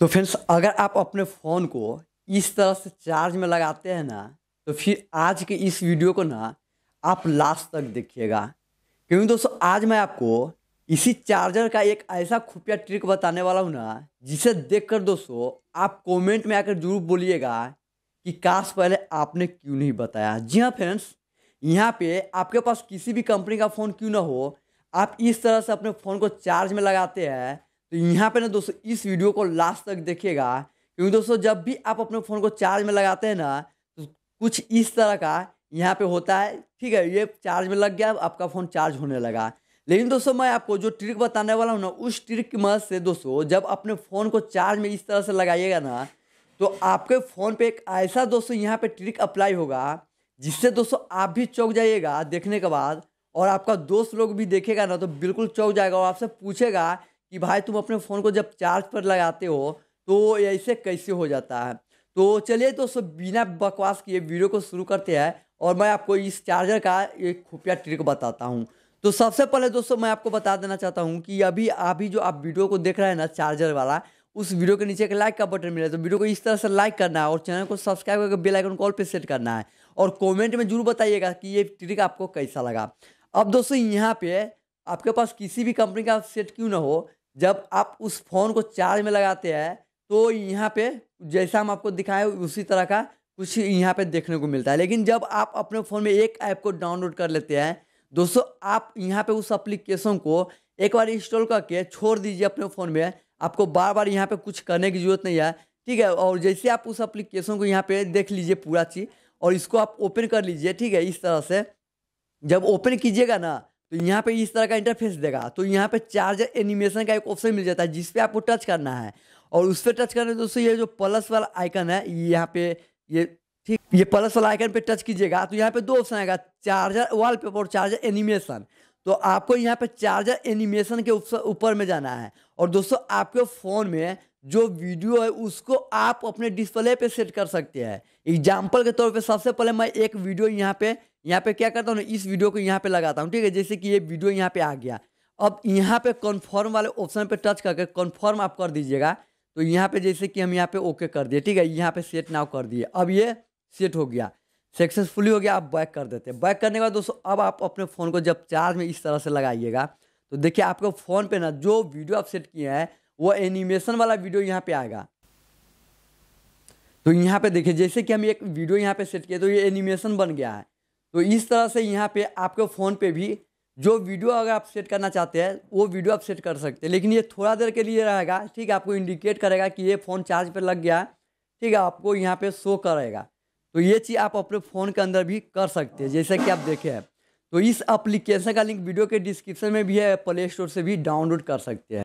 तो फ्रेंड्स अगर आप अपने फ़ोन को इस तरह से चार्ज में लगाते हैं ना तो फिर आज के इस वीडियो को ना आप लास्ट तक देखिएगा क्योंकि दोस्तों आज मैं आपको इसी चार्जर का एक ऐसा खुफिया ट्रिक बताने वाला हूँ ना जिसे देखकर दोस्तों आप कमेंट में आकर जरूर बोलिएगा कि काश पहले आपने क्यों नहीं बताया जी हाँ फ्रेंड्स यहाँ पे आपके पास किसी भी कंपनी का फ़ोन क्यों ना हो आप इस तरह से अपने फ़ोन को चार्ज में लगाते हैं तो यहाँ पे ना दोस्तों इस वीडियो को लास्ट तक देखिएगा क्योंकि दोस्तों जब भी आप अपने फ़ोन को चार्ज में लगाते हैं ना तो कुछ इस तरह का यहाँ पे होता है ठीक है ये चार्ज में लग गया आपका फ़ोन चार्ज होने लगा लेकिन दोस्तों मैं आपको जो ट्रिक बताने वाला हूँ ना उस ट्रिक की मदद से दोस्तों जब अपने फ़ोन को चार्ज में इस तरह से लगाइएगा ना तो आपके फ़ोन पर एक ऐसा दोस्तों यहाँ पर ट्रिक अप्लाई होगा जिससे दोस्तों आप भी चौक जाइएगा देखने के बाद और आपका दोस्त लोग भी देखेगा ना तो बिल्कुल चौक जाएगा और आपसे पूछेगा कि भाई तुम अपने फ़ोन को जब चार्ज पर लगाते हो तो ऐसे कैसे हो जाता है तो चलिए दोस्तों बिना बकवास किए वीडियो को शुरू करते हैं और मैं आपको इस चार्जर का एक खुफिया ट्रिक बताता हूँ तो सबसे पहले दोस्तों मैं आपको बता देना चाहता हूँ कि अभी अभी जो आप वीडियो को देख रहे हैं ना चार्जर वाला उस वीडियो के नीचे एक लाइक का बटन मिला तो वीडियो को इस तरह से लाइक करना है और चैनल को सब्सक्राइब करके बेल आइकन कॉल पे सेट करना है और कमेंट में जरूर बताइएगा कि ये ट्रिक आपको कैसा लगा अब दोस्तों यहाँ पे आपके पास किसी भी कंपनी का सेट क्यों ना हो जब आप उस फ़ोन को चार्ज में लगाते हैं तो यहाँ पे जैसा हम आपको दिखाए उसी तरह का कुछ यहाँ पे देखने को मिलता है लेकिन जब आप अपने फ़ोन में एक ऐप को डाउनलोड कर लेते हैं दोस्तों आप यहाँ पे उस एप्लीकेशन को एक बार इंस्टॉल करके छोड़ दीजिए अपने फ़ोन में आपको बार बार यहाँ पे कुछ करने की ज़रूरत नहीं है ठीक है और जैसे आप उस एप्लीकेशन को यहाँ पे देख लीजिए पूरा चीज़ और इसको आप ओपन कर लीजिए ठीक है इस तरह से जब ओपन कीजिएगा ना तो यहाँ पे इस तरह का इंटरफेस देगा तो यहाँ पे चार्जर एनिमेशन का एक ऑप्शन मिल जाता है जिस पे आपको टच करना है और उस पर टच करने दोस्तों ये जो प्लस वाला आइकन है यहाँ पे ये ठीक ये प्लस वाला आइकन पे टच कीजिएगा तो यहाँ पे दो ऑप्शन आएगा चार्जर वॉलपेपर और चार्जर एनिमेशन तो आपको यहाँ पे चार्जर एनिमेशन के ऊपर में जाना है और दोस्तों आपके फ़ोन में जो वीडियो है उसको आप अपने डिस्प्ले पे सेट कर सकते हैं एग्जाम्पल के तौर पे सबसे पहले मैं एक वीडियो यहाँ पे यहाँ पे क्या करता हूँ इस वीडियो को यहाँ पे लगाता हूँ ठीक है जैसे कि ये वीडियो यहाँ पे आ गया अब यहाँ पे कन्फर्म वाले ऑप्शन पे टच करके कन्फर्म आप कर दीजिएगा तो यहाँ पे जैसे कि हम यहाँ पे ओके कर दिए ठीक है यहाँ पे सेट नाव कर दिए अब ये सेट हो गया सक्सेसफुली हो गया आप बैक कर देते हैं बैक करने के बाद दोस्तों अब आप अपने फ़ोन को जब चार्ज में इस तरह से लगाइएगा तो देखिए आपके फ़ोन पे ना जो वीडियो आप सेट किए हैं वो एनिमेशन वाला वीडियो यहाँ पे आएगा तो यहाँ पे देखिए जैसे कि हम एक वीडियो यहाँ पे सेट किए तो ये एनिमेशन बन गया है तो इस तरह से यहाँ पे आपके फ़ोन पे भी जो वीडियो अगर आप सेट करना चाहते हैं वो वीडियो आप सेट कर सकते हैं लेकिन ये थोड़ा देर के लिए रहेगा ठीक है आपको इंडिकेट करेगा कि ये फ़ोन चार्ज पर लग गया ठीक है आपको यहाँ पर शो करेगा तो ये चीज़ आप अपने फ़ोन के अंदर भी कर सकते हैं जैसे कि आप देखें तो इस एप्लीकेशन का लिंक वीडियो के डिस्क्रिप्शन में भी है प्ले स्टोर से भी डाउनलोड कर सकते हैं